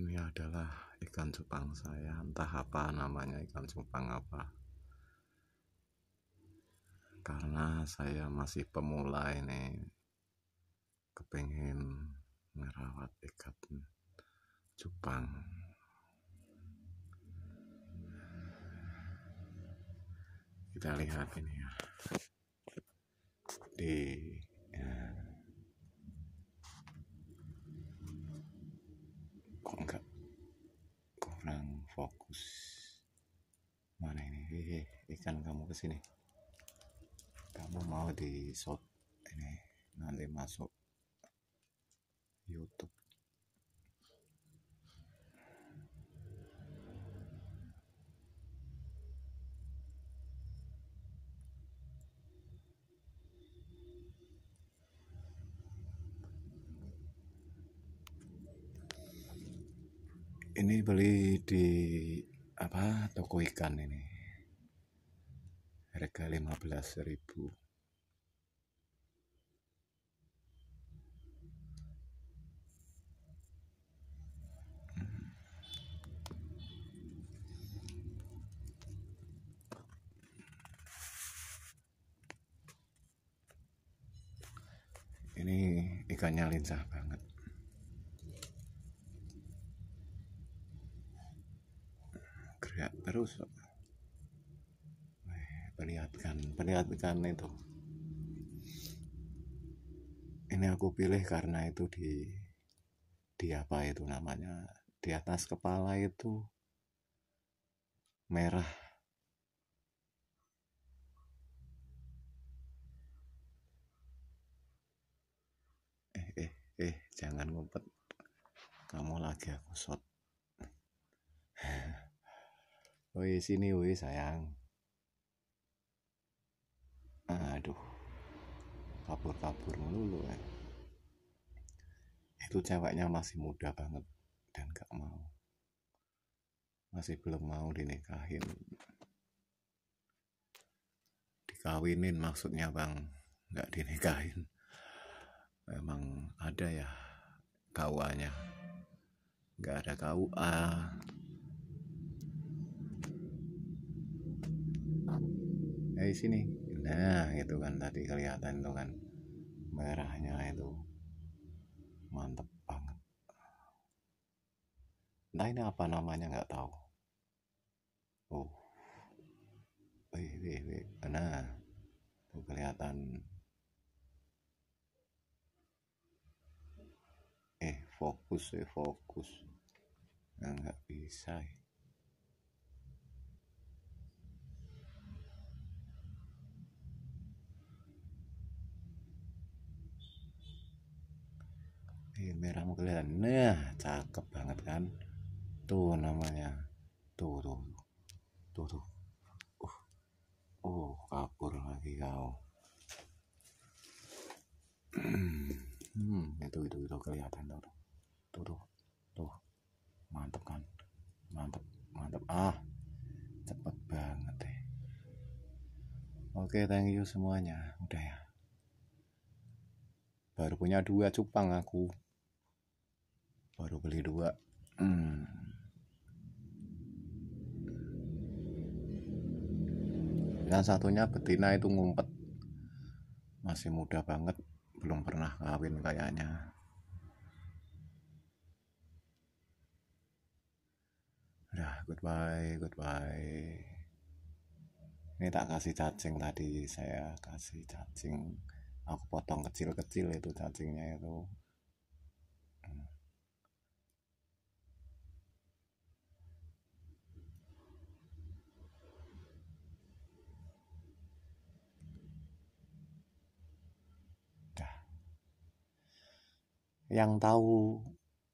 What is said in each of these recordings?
ini adalah ikan cupang saya entah apa namanya ikan cupang apa karena saya masih pemula ini kepingin merawat ikan cupang kita lihat ini ya di fokus mana ini hehe ikan kamu ke sini kamu mau di shot ini nanti masuk YouTube ini beli di apa toko ikan ini harga 15.000 ribu. ini ikannya lincah pak. bergerak ya, terus perlihatkan perlihatkan itu ini aku pilih karena itu di di apa itu namanya di atas kepala itu merah eh eh eh jangan ngumpet kamu lagi aku shot Woi oh, iya sini woi sayang. Aduh. Kabur-kabur melulu ya Itu ceweknya masih muda banget dan gak mau. Masih belum mau dinikahin. Dikawinin maksudnya bang. Gak dinikahin. Emang ada ya kawanya. Gak ada KUA dari sini nah gitu kan tadi kelihatan tuh kan merahnya itu mantep banget nah ini apa namanya nggak tahu oh wih wih wih nah tuh kelihatan eh fokus eh fokus nah, nggak nah, bisa ya di merah kelihatan, nah cakep banget kan tuh namanya tuh tuh tuh tuh uh oh kabur lagi kau hmm itu itu itu kelihatan tuh tuh tuh tuh, tuh. mantep kan mantep mantep ah cepet banget deh oke okay, thank you semuanya udah ya baru punya dua cupang aku baru beli dua hmm. yang satunya betina itu ngumpet masih muda banget belum pernah kawin kayaknya udah goodbye goodbye ini tak kasih cacing tadi saya kasih cacing aku potong kecil-kecil itu cacingnya itu yang tahu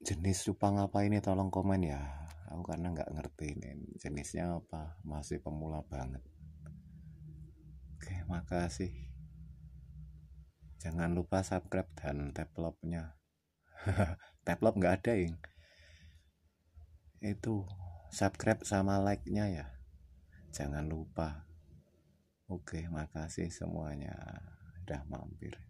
jenis cupang apa ini tolong komen ya aku karena nggak ngerti ini jenisnya apa masih pemula banget oke makasih jangan lupa subscribe dan tap tablop nggak ada yang itu subscribe sama like nya ya jangan lupa Oke, makasih semuanya udah mampir.